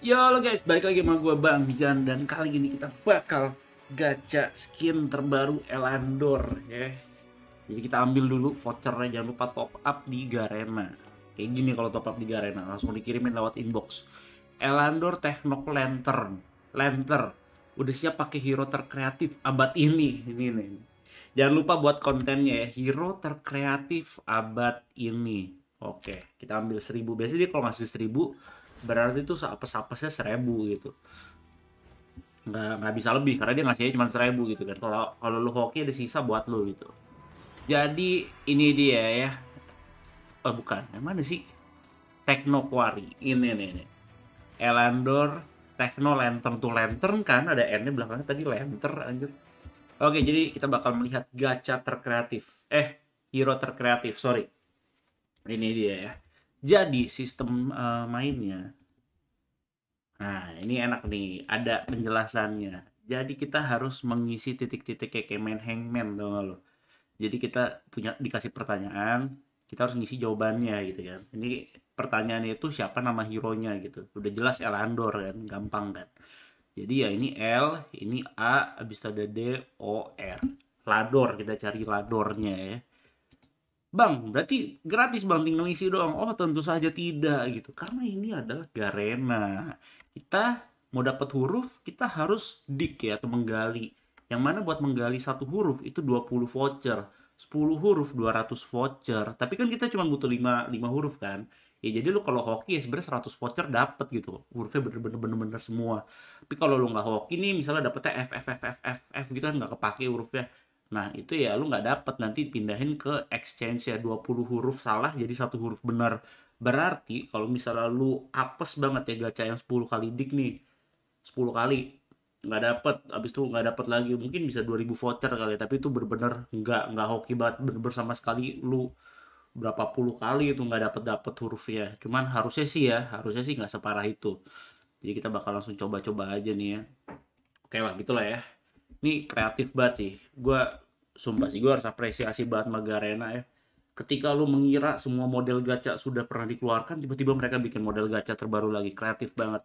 Yo lo guys, balik lagi sama gue Bang Jan dan kali ini kita bakal gacha skin terbaru Elandor ya. Jadi kita ambil dulu vouchernya jangan lupa top up di Garena. Kayak gini kalau top up di Garena langsung dikirimin lewat inbox. Elandor Techno Lantern. Lantern. Udah siap pakai hero terkreatif abad ini. Ini nih. Jangan lupa buat kontennya ya, hero terkreatif abad ini. Oke, kita ambil 1000. Biasanya kalau ngasih 1000 berarti tuh apes-apesnya seribu gitu nggak nggak bisa lebih karena dia ngasihnya cuma seribu gitu kan kalau kalau lu hoki ada sisa buat lu gitu jadi ini dia ya oh bukan mana sih teknokwari ini nih ini Elandor Techno Lantern tuh Lantern kan ada N nya belakangnya tadi Lantern anjir oke jadi kita bakal melihat gacha terkreatif eh hero terkreatif sorry ini dia ya jadi sistem uh, mainnya. Nah, ini enak nih, ada penjelasannya. Jadi kita harus mengisi titik-titik kayak main hangman dong lo. Jadi kita punya dikasih pertanyaan, kita harus ngisi jawabannya gitu kan. Ini pertanyaannya itu siapa nama hero-nya gitu. Udah jelas Andor kan, gampang kan. Jadi ya ini L, ini A, abis itu ada D, O, R. Lador, kita cari ladornya ya. Bang, berarti gratis bang tinggal ngisi doang. Oh tentu saja tidak gitu. Karena ini adalah Garena. Kita mau dapat huruf, kita harus dik ya atau menggali. Yang mana buat menggali satu huruf itu 20 voucher. 10 huruf 200 voucher. Tapi kan kita cuma butuh 5, 5 huruf kan. Ya jadi lu kalau hoki ya sebenarnya 100 voucher dapat gitu. Hurufnya bener-bener bener semua. Tapi kalau lu nggak hoki nih misalnya dapetnya F, F, F, F, F, F gitu kan nggak kepake hurufnya Nah, itu ya lu nggak dapat nanti pindahin ke exchange ya 20 huruf salah jadi satu huruf benar. Berarti kalau misalnya lu apes banget ya gacha yang 10 kali dik nih. 10 kali nggak dapat habis itu nggak dapat lagi mungkin bisa 2000 voucher kali ya, tapi itu bener-bener nggak nggak hoki banget bener-bener sama sekali lu berapa puluh kali itu nggak dapat dapet hurufnya cuman harusnya sih ya harusnya sih nggak separah itu jadi kita bakal langsung coba-coba aja nih ya oke lah gitulah ya ini kreatif banget sih gue sumpah sih gue harus apresiasi banget sama Garena ya ketika lu mengira semua model gacha sudah pernah dikeluarkan tiba-tiba mereka bikin model gacha terbaru lagi kreatif banget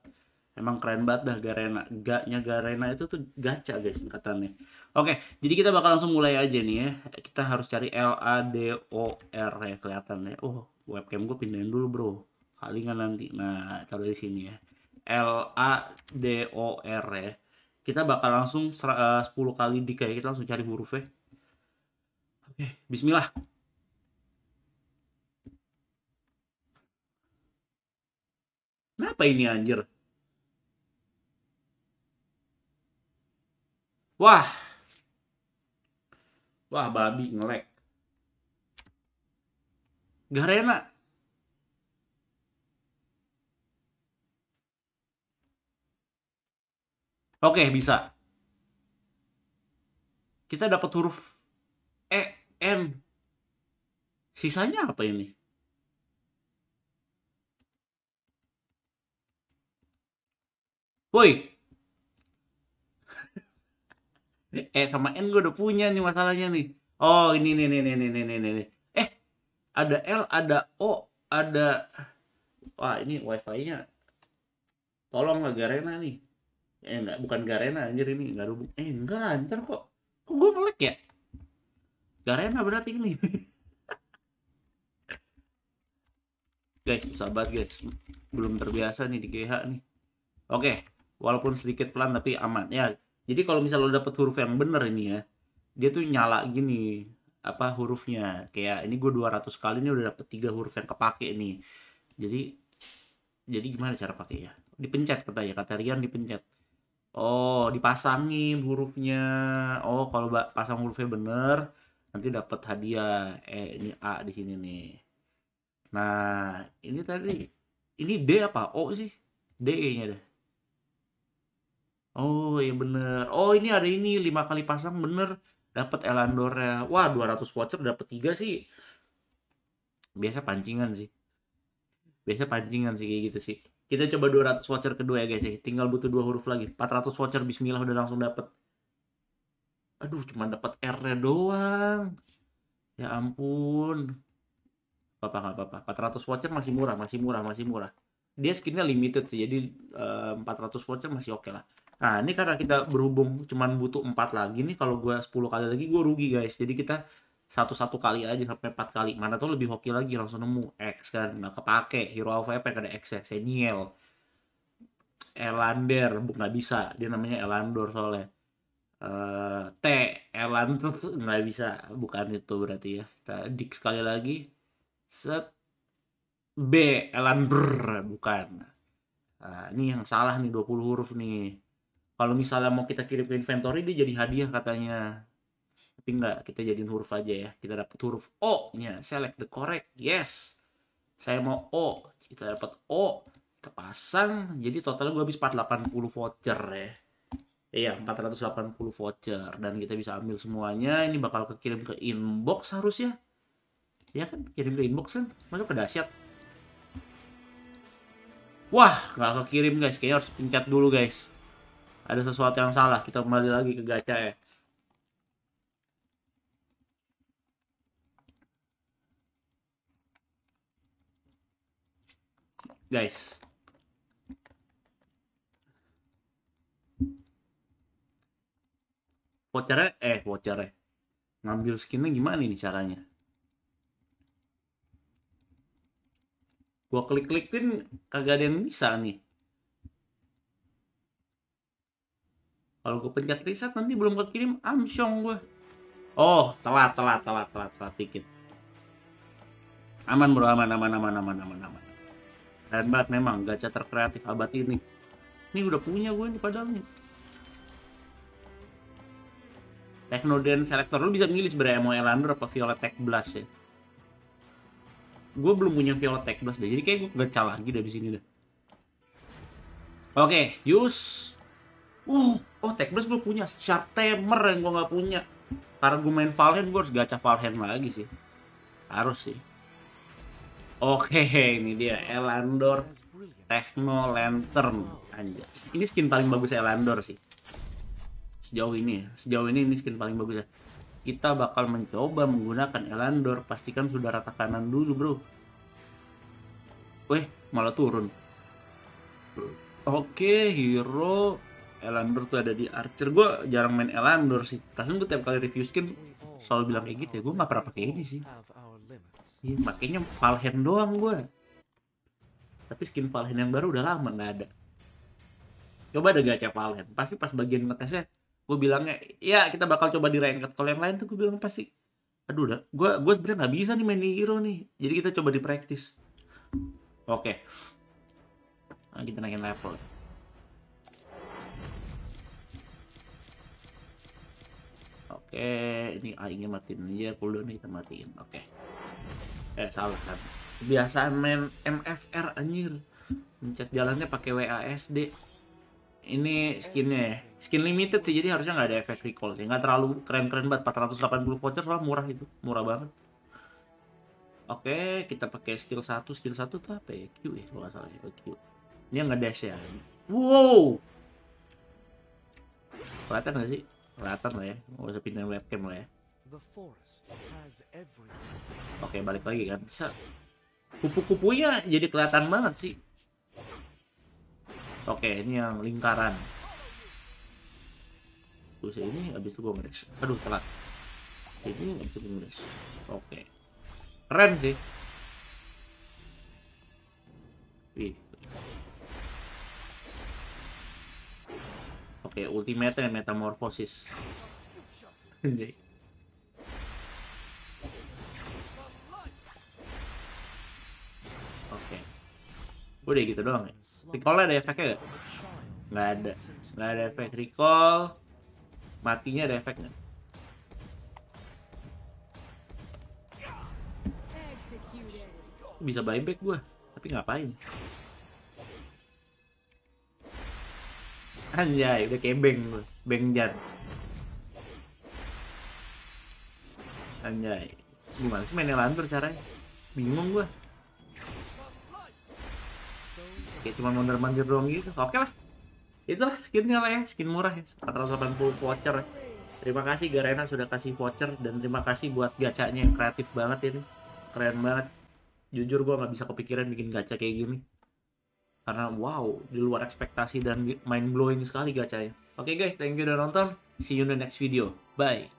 emang keren banget dah Garena gaknya Garena itu tuh gacha guys singkatannya oke jadi kita bakal langsung mulai aja nih ya kita harus cari L A D O R ya kelihatan ya oh webcam gue pindahin dulu bro kali nggak nanti nah taruh di sini ya L A D O R ya kita bakal langsung 10 eh, kali dikay kita gitu, langsung cari huruf hurufnya Oke, eh, bismillah. Kenapa ini anjir? Wah. Wah, babi ngelek. Garena. Oke, bisa. Kita dapat huruf E. M. Sisanya apa ini? Woi. eh sama N gue udah punya nih masalahnya nih. Oh, ini nih nih nih nih nih nih. Eh, ada L, ada O, ada Wah, ini wifi-nya tolong lah Garena nih eh enggak bukan Garena anjir ini enggak ada hubung eh enggak anjir kok kok gue ngelek ya Garena berarti ini guys sahabat guys belum terbiasa nih di GH nih oke walaupun sedikit pelan tapi aman ya jadi kalau misal lo dapet huruf yang bener ini ya dia tuh nyala gini apa hurufnya kayak ini gue 200 kali ini udah dapet tiga huruf yang kepake nih jadi jadi gimana cara pakai ya? dipencet kata ya kata Rian dipencet oh dipasangin hurufnya oh kalau pasang hurufnya bener nanti dapat hadiah eh ini A di sini nih nah ini tadi ini D apa O sih D kayaknya deh oh iya bener oh ini ada ini lima kali pasang bener dapat Elandornya wah 200 voucher dapat tiga sih biasa pancingan sih biasa pancingan sih kayak gitu sih kita coba 200 voucher kedua ya guys ya tinggal butuh dua huruf lagi 400 voucher bismillah udah langsung dapat aduh cuma dapat R-nya doang ya ampun apa apa apa 400 voucher masih murah masih murah masih murah dia skinnya limited sih jadi uh, eh, 400 voucher masih oke okay lah nah ini karena kita berhubung cuman butuh empat lagi nih kalau gue 10 kali lagi gue rugi guys jadi kita satu-satu kali aja sampai empat kali mana tuh lebih hoki lagi langsung nemu X kan nggak kepake Hero Alpha Effect kan ada X ya Seniel Elander nggak bisa dia namanya Elander soalnya uh, T tuh nggak bisa bukan itu berarti ya kita dik sekali lagi set B Erlan ber bukan nah, ini yang salah nih 20 huruf nih kalau misalnya mau kita kirim ke inventory dia jadi hadiah katanya tapi nggak kita jadiin huruf aja ya kita dapat huruf O nya select the correct yes saya mau O kita dapat O kita pasang jadi total gue habis 480 voucher ya Iya, 480 voucher dan kita bisa ambil semuanya. Ini bakal kekirim ke inbox harusnya. Ya kan, kirim ke inbox kan. Masuk ke dahsyat. Wah, nggak kekirim guys. Kayaknya harus pencet dulu guys. Ada sesuatu yang salah. Kita kembali lagi ke gacha ya. Guys, vouchernya eh vouchernya ngambil skinnya gimana ini caranya gua klik-klikin kagak ada yang bisa nih kalau gua pencet reset nanti belum kekirim amsyong gua. oh telat telat telat telat telat dikit aman bro aman aman aman aman aman aman keren banget memang gacha terkreatif abad ini ini udah punya gue nih padahal nih Technodance Selector lu bisa milih sebenarnya mau Elander apa Violet Tech Blast ya gue belum punya Violet Tech Blast deh jadi kayak gue gacha lagi dari sini deh. oke okay, use uh oh Tech Blast gue punya Sharp Tamer yang gue nggak punya karena gue main Valheim gue harus gacha Valheim lagi sih harus sih Oke, okay, ini dia Elandor Techno Lantern. Anjas. Ini skin paling bagus Elandor sih sejauh ini ya. sejauh ini ini skin paling bagus ya kita bakal mencoba menggunakan Elandor pastikan sudah rata kanan dulu bro weh malah turun oke hero Elandor tuh ada di Archer gue jarang main Elandor sih rasanya gue tiap kali review skin selalu bilang kayak gitu ya gue gak pernah pakai ini sih Ya, makanya Valheim doang gue tapi skin Valheim yang baru udah lama nggak ada coba ada gacha Valen pasti pas bagian ngetesnya gue bilangnya ya kita bakal coba di ranked kalau yang lain tuh gue bilang pasti aduh udah gue gue sebenarnya nggak bisa nih main di hero nih jadi kita coba di practice oke okay. nah, kita naikin level oke okay. ini aingnya matiin aja cooldown kita matiin oke okay. eh salah kan kebiasaan main MFR anjir mencet jalannya pakai WASD ini skinnya ya. skin limited sih jadi harusnya nggak ada efek recall sih nggak terlalu keren-keren banget 480 voucher lah murah itu murah banget oke kita pakai skill 1 skill 1 tuh apa ya Q ya kalau nggak salah ya oh, Q ini yang ngedash ya wow kelihatan nggak sih kelihatan lah ya nggak usah pindahin webcam lah ya oke balik lagi kan kupu-kupunya jadi kelihatan banget sih Oke, ini yang lingkaran. Terus ini habis itu gue ngeres. Aduh, telat. Ini habis itu ngeres. Oke. Keren sih. Wih. Oke, ultimate metamorfosis. Jadi Udah gitu doang ya. Recall ada efeknya gak? Nggak ada. Nggak ada efek. Recall. Matinya ada efeknya. Bisa buyback gue. Tapi ngapain? Anjay, udah kayak beng gue. Beng jan. Anjay. Gimana sih mainnya lantur caranya? Bingung gue. Oke, cuma mondar mandir doang gitu oke lah itulah skinnya lah ya skin murah ya 480 voucher ya. terima kasih Garena sudah kasih voucher dan terima kasih buat gacanya yang kreatif banget ini keren banget jujur gua nggak bisa kepikiran bikin gacha kayak gini karena wow di luar ekspektasi dan mind blowing sekali gacanya oke guys thank you udah nonton see you in the next video bye